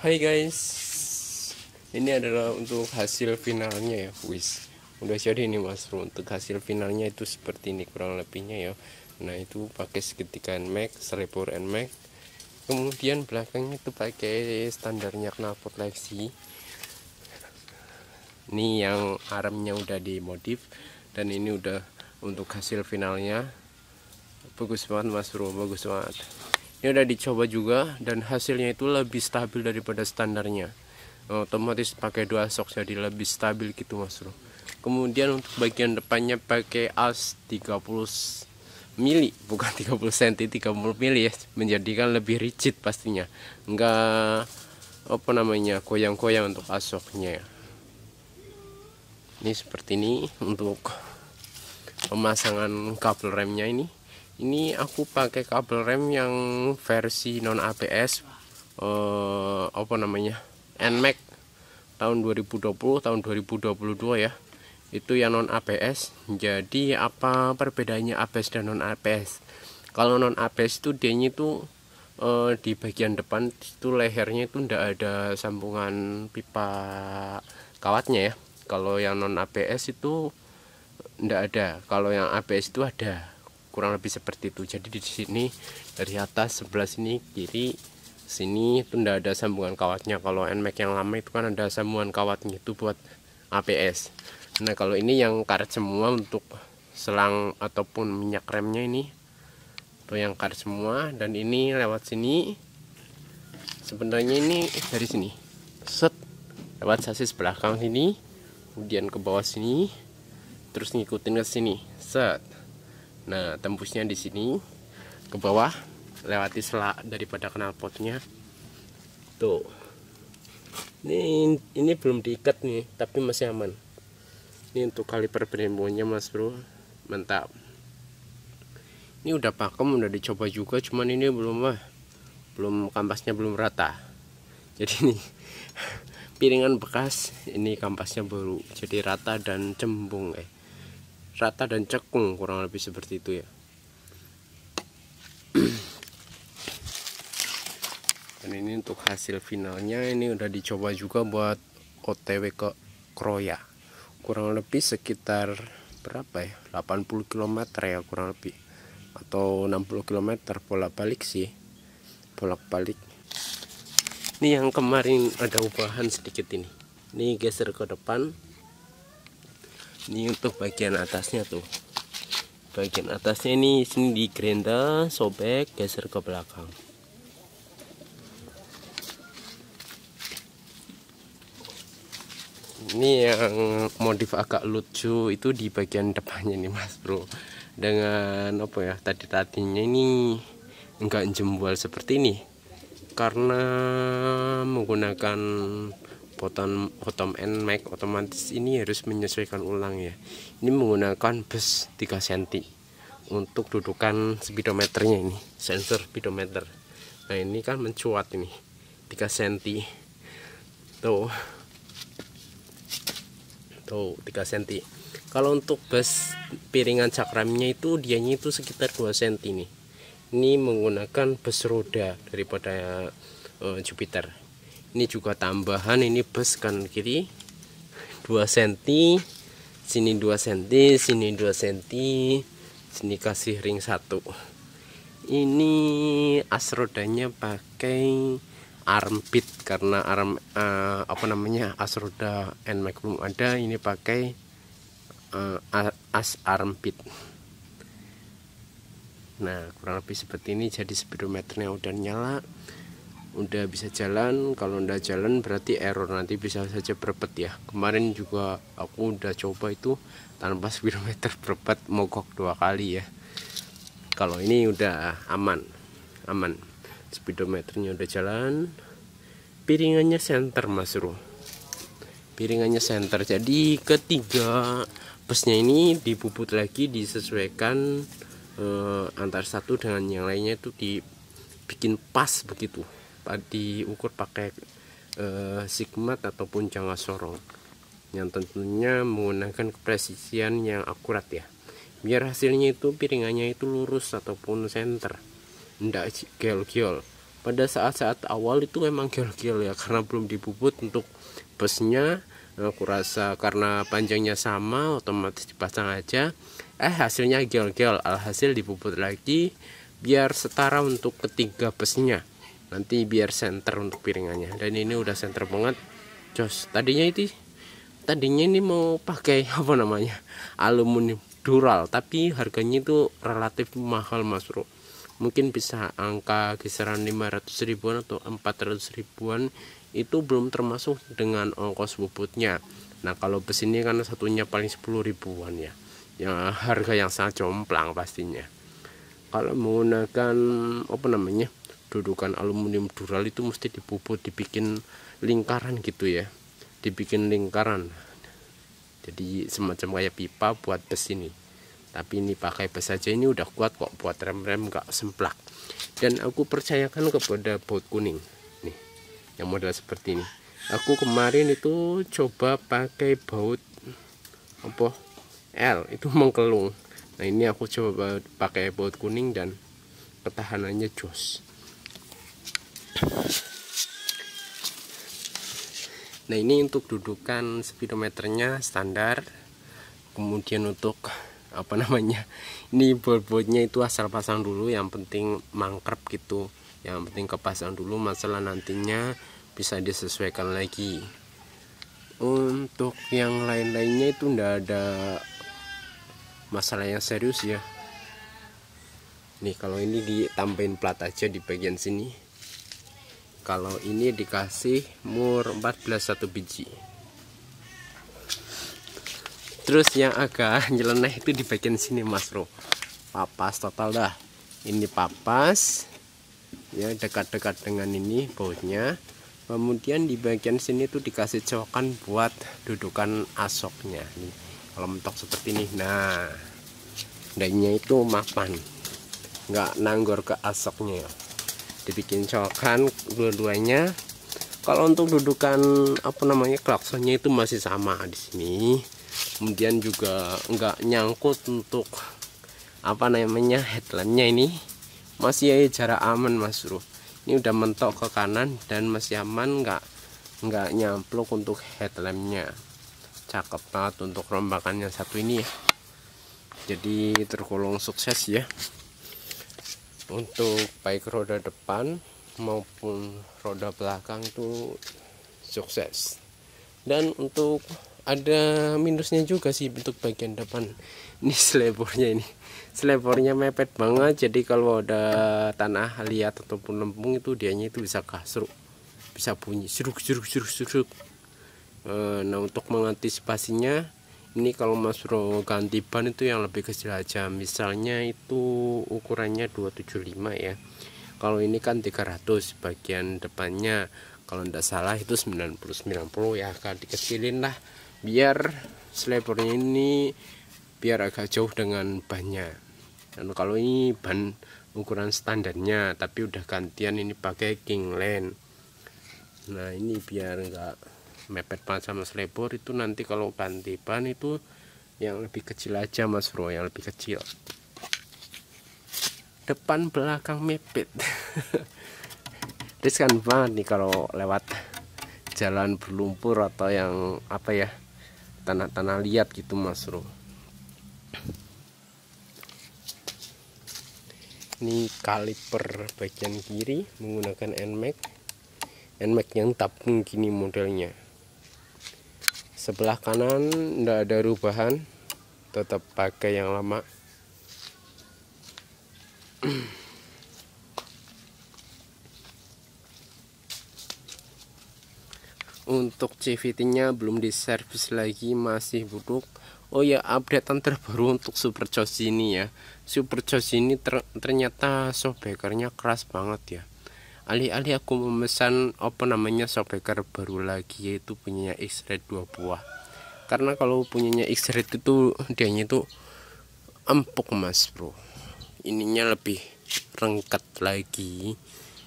Hai guys Ini adalah untuk hasil finalnya ya Wis Udah jadi ini Mas Bro Untuk hasil finalnya itu seperti ini kurang lebihnya ya Nah itu pakai segitiga Nmax, Selebor Nmax. Kemudian belakangnya itu pakai standarnya knalpot Lexi Ini yang armnya udah dimodif Dan ini udah untuk hasil finalnya Bagus banget Mas Bro, Bagus banget ini udah dicoba juga dan hasilnya itu lebih stabil daripada standarnya otomatis pakai dua sok jadi lebih stabil gitu mas bro kemudian untuk bagian depannya pakai as 30 mili bukan 30 cm 30 mili ya menjadikan lebih rigid pastinya enggak apa namanya koyang-koyang untuk asoknya ya. ini seperti ini untuk pemasangan kabel remnya ini ini aku pakai kabel rem yang versi non ABS eh, apa namanya NMAX tahun 2020 tahun 2022 ya itu yang non ABS jadi apa perbedaannya ABS dan non ABS kalau non ABS itu dia itu eh, di bagian depan itu lehernya itu ndak ada sambungan pipa kawatnya ya kalau yang non ABS itu ndak ada kalau yang ABS itu ada kurang lebih seperti itu jadi di sini dari atas sebelah sini kiri sini itu tidak ada sambungan kawatnya kalau NMAX e yang lama itu kan ada sambungan kawatnya itu buat APS nah kalau ini yang karet semua untuk selang ataupun minyak remnya ini itu yang karet semua dan ini lewat sini sebenarnya ini dari sini set lewat sasis belakang sini kemudian ke bawah sini terus ngikutin ke sini set Nah, tembusnya di sini ke bawah lewati selak daripada knalpotnya. Tuh. Ini ini belum diikat nih, tapi masih aman. Ini untuk kaliper bremonya Mas Bro. Mantap. Ini udah pakem, udah dicoba juga, cuman ini belum mah belum kampasnya belum rata. Jadi ini piringan bekas, ini kampasnya baru. Jadi rata dan cembung, eh rata dan cekung kurang lebih seperti itu ya dan ini untuk hasil finalnya ini udah dicoba juga buat OTW ke Kroya kurang lebih sekitar berapa ya 80 km ya kurang lebih atau 60 km bolak balik sih bolak balik ini yang kemarin ada ubahan sedikit ini ini geser ke depan ini untuk bagian atasnya tuh bagian atasnya ini sini di gerenda sobek geser ke belakang ini yang modif agak lucu itu di bagian depannya nih mas bro dengan apa ya tadi tadinya ini enggak jembual seperti ini karena menggunakan button bottom end mic otomatis ini harus menyesuaikan ulang ya ini menggunakan bus 3 cm untuk dudukan speedometernya ini sensor speedometer nah ini kan mencuat ini 3 cm tuh tuh 3 cm kalau untuk bus piringan cakramnya itu dianya itu sekitar 2 cm nih ini menggunakan bus roda daripada uh, Jupiter ini juga tambahan ini bus kanan kiri 2 cm sini 2 cm sini 2 cm sini kasih ring 1 ini as rodanya pakai armpit karena arm uh, apa namanya as roda nmax belum ada ini pakai uh, as armpit nah kurang lebih seperti ini jadi speedometernya udah nyala udah bisa jalan kalau udah jalan berarti error nanti bisa saja berpet ya kemarin juga aku udah coba itu tanpa speedometer berpet mogok dua kali ya kalau ini udah aman aman speedometernya udah jalan piringannya center mas bro piringannya center jadi ketiga busnya ini dipuput lagi disesuaikan eh, antar satu dengan yang lainnya itu dibikin pas begitu diukur pakai eh, sigmat ataupun jangka sorong yang tentunya menggunakan kepresisian yang akurat ya biar hasilnya itu piringannya itu lurus ataupun center tidak gel-gel pada saat-saat awal itu memang gel-gel ya karena belum dibubut untuk busnya eh, aku rasa karena panjangnya sama otomatis dipasang aja eh hasilnya gel-gel alhasil dibubut lagi biar setara untuk ketiga pesnya nanti biar center untuk piringannya dan ini udah center banget jos tadinya itu tadinya ini mau pakai apa namanya aluminium dural tapi harganya itu relatif mahal mas bro mungkin bisa angka kisaran 500 ribuan atau 400 ribuan itu belum termasuk dengan ongkos bubutnya nah kalau besi ini kan satunya paling 10 ribuan ya ya harga yang sangat jomplang pastinya kalau menggunakan apa namanya dudukan aluminium dural itu mesti dipupuk dibikin lingkaran gitu ya dibikin lingkaran jadi semacam kayak pipa buat besi ini tapi ini pakai bes aja ini udah kuat kok buat rem-rem gak semplak dan aku percayakan kepada baut kuning nih yang model seperti ini aku kemarin itu coba pakai baut apa L itu mengkelung nah ini aku coba pakai baut kuning dan ketahanannya jos nah ini untuk dudukan speedometernya standar kemudian untuk apa namanya ini bobotnya itu asal pasang dulu yang penting mangkrep gitu yang penting kepasang dulu masalah nantinya bisa disesuaikan lagi untuk yang lain-lainnya itu ndak ada masalah yang serius ya nih kalau ini ditambahin plat aja di bagian sini kalau ini dikasih mur 14 satu biji terus yang agak nyeleneh itu di bagian sini mas bro papas total dah ini papas ya dekat-dekat dengan ini bautnya kemudian di bagian sini tuh dikasih cowokan buat dudukan asoknya nih kalau mentok seperti ini nah daunnya itu mapan nggak nanggur ke asoknya ya dibikin colokan dua-duanya kalau untuk dudukan apa namanya klaksonnya itu masih sama di sini kemudian juga nggak nyangkut untuk apa namanya headlampnya ini masih ya jarak aman mas bro ini udah mentok ke kanan dan masih aman nggak nggak nyamplok untuk headlampnya cakep banget untuk rombakan yang satu ini ya jadi tergolong sukses ya untuk baik roda depan maupun roda belakang itu sukses dan untuk ada minusnya juga sih untuk bagian depan ini selebornya ini selebornya mepet banget jadi kalau ada tanah liat ataupun lempung itu dianya itu bisa kasruk bisa bunyi seruk seruk seruk seruk eh, nah untuk mengantisipasinya ini kalau mas bro ganti ban itu yang lebih kecil aja misalnya itu ukurannya 275 ya kalau ini kan 300 bagian depannya kalau tidak salah itu 90 90 ya akan dikecilin lah biar selebornya ini biar agak jauh dengan bannya dan kalau ini ban ukuran standarnya tapi udah gantian ini pakai king lane nah ini biar enggak mepet ban sama selebor itu nanti kalau ganti ban itu yang lebih kecil aja mas bro yang lebih kecil depan belakang mepet riskan banget nih kalau lewat jalan berlumpur atau yang apa ya tanah-tanah liat gitu mas bro ini kaliper bagian kiri menggunakan NMAX NMAX yang tabung gini modelnya sebelah kanan tidak ada rubahan tetap pakai yang lama untuk CVT nya belum diservis lagi masih buruk oh ya updatean terbaru untuk Super Josh ini ya Super Josh ini ter ternyata sobekernya keras banget ya alih-alih aku memesan apa namanya shockbreaker baru lagi yaitu punya X-Red dua buah karena kalau punyanya X-Red itu dianya itu empuk mas bro ininya lebih rengket lagi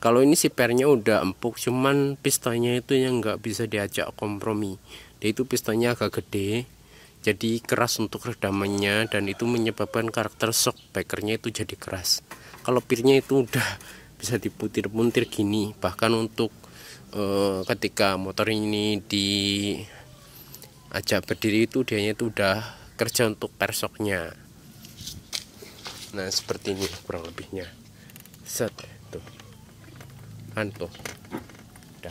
kalau ini si pernya udah empuk cuman pistonnya itu yang nggak bisa diajak kompromi dia itu pistonnya agak gede jadi keras untuk redamannya dan itu menyebabkan karakter shockbackernya itu jadi keras kalau pirnya itu udah bisa diputir-puntir gini bahkan untuk e, ketika motor ini di ajak berdiri itu dianya itu udah kerja untuk persoknya nah seperti ini kurang lebihnya set tuh kan udah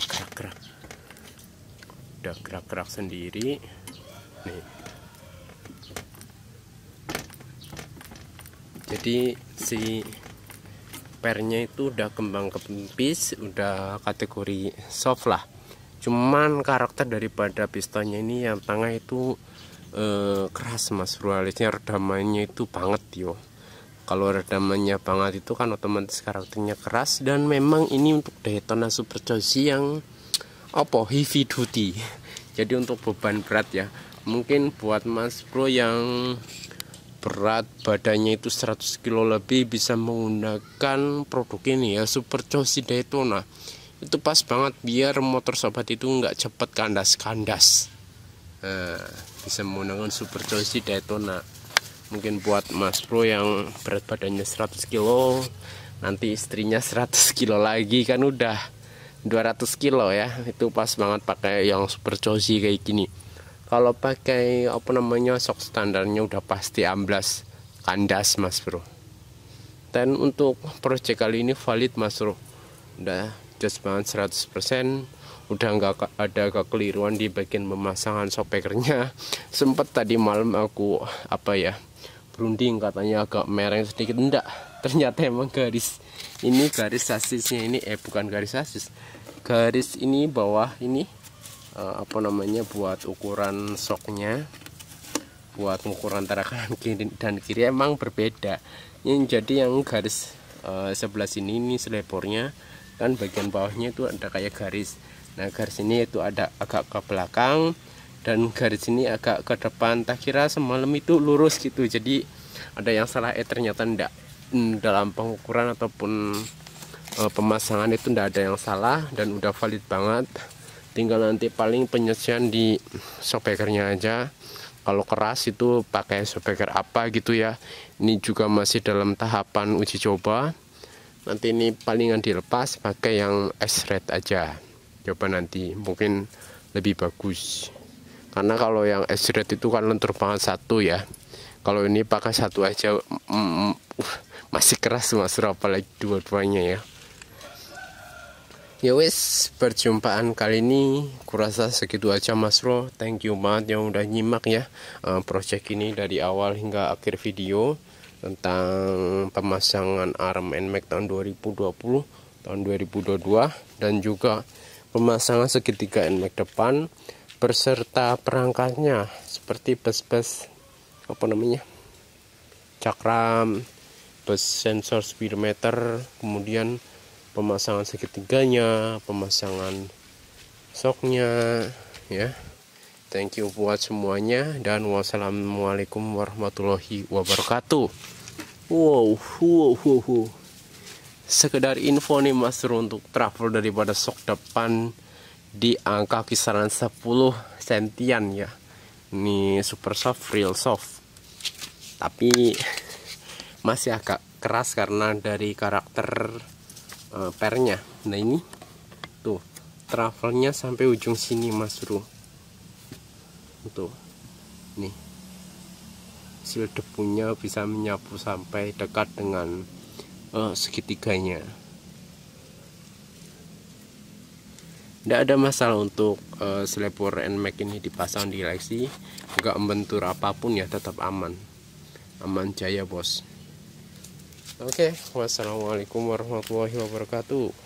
gerak-gerak udah gerak-gerak sendiri nih jadi si pernya itu udah kembang kempis udah kategori soft lah cuman karakter daripada pistonnya ini yang tengah itu eh, keras mas bro redamannya itu banget yo kalau redamannya banget itu kan otomatis karakternya keras dan memang ini untuk Daytona Super Chassis yang apa heavy duty jadi untuk beban berat ya mungkin buat mas bro yang berat badannya itu 100 kilo lebih bisa menggunakan produk ini ya Super Joshi Daytona itu pas banget biar motor sobat itu nggak cepat kandas-kandas nah, bisa menggunakan Super Joshi Daytona mungkin buat mas bro yang berat badannya 100 kilo nanti istrinya 100 kilo lagi kan udah 200 kilo ya itu pas banget pakai yang Super Joshi kayak gini kalau pakai apa namanya sok standarnya udah pasti amblas kandas mas bro dan untuk project kali ini valid mas bro udah just banget 100% udah nggak ada kekeliruan di bagian pemasangan sopekernya sempet tadi malam aku apa ya berunding katanya agak mereng sedikit enggak ternyata emang garis ini garis sasisnya ini eh bukan garis sasis garis ini bawah ini Eh, apa namanya buat ukuran soknya buat ukuran antara kanan kiri dan kiri emang berbeda ini jadi yang garis uh, sebelah sini ini selebornya kan bagian bawahnya itu ada kayak garis nah garis ini itu ada agak ke belakang dan garis ini agak ke depan tak kira semalam itu lurus gitu jadi ada yang salah eh ternyata ndak hmm, dalam pengukuran ataupun uh, pemasangan itu ndak ada yang salah dan udah valid banget tinggal nanti paling penyesian di sobekernya aja kalau keras itu pakai sobeker apa gitu ya ini juga masih dalam tahapan uji coba nanti ini palingan dilepas pakai yang s red aja coba nanti mungkin lebih bagus karena kalau yang s red itu kan lentur banget satu ya kalau ini pakai satu aja mm, mm uh, masih keras mas apalagi dua-duanya ya Ya wes, perjumpaan kali ini kurasa segitu aja Mas Bro. Thank you banget yang udah nyimak ya uh, project ini dari awal hingga akhir video tentang pemasangan arm and mag tahun 2020, tahun 2022 dan juga pemasangan segitiga and mag depan berserta perangkatnya seperti bus-bus apa namanya? cakram, bus sensor speedometer, kemudian pemasangan segitiganya pemasangan soknya ya thank you buat semuanya dan wassalamualaikum warahmatullahi wabarakatuh wow wow wow, wow. sekedar info nih mas untuk travel daripada sok depan di angka kisaran 10 sentian ya ini super soft real soft tapi masih agak keras karena dari karakter uh, pernya nah ini tuh travelnya sampai ujung sini mas bro tuh nih hasil debunya bisa menyapu sampai dekat dengan uh, segitiganya tidak ada masalah untuk uh, eh, selebor and mac ini dipasang di Lexi nggak membentur apapun ya tetap aman aman jaya bos Oke, okay. wassalamualaikum warahmatullahi wabarakatuh.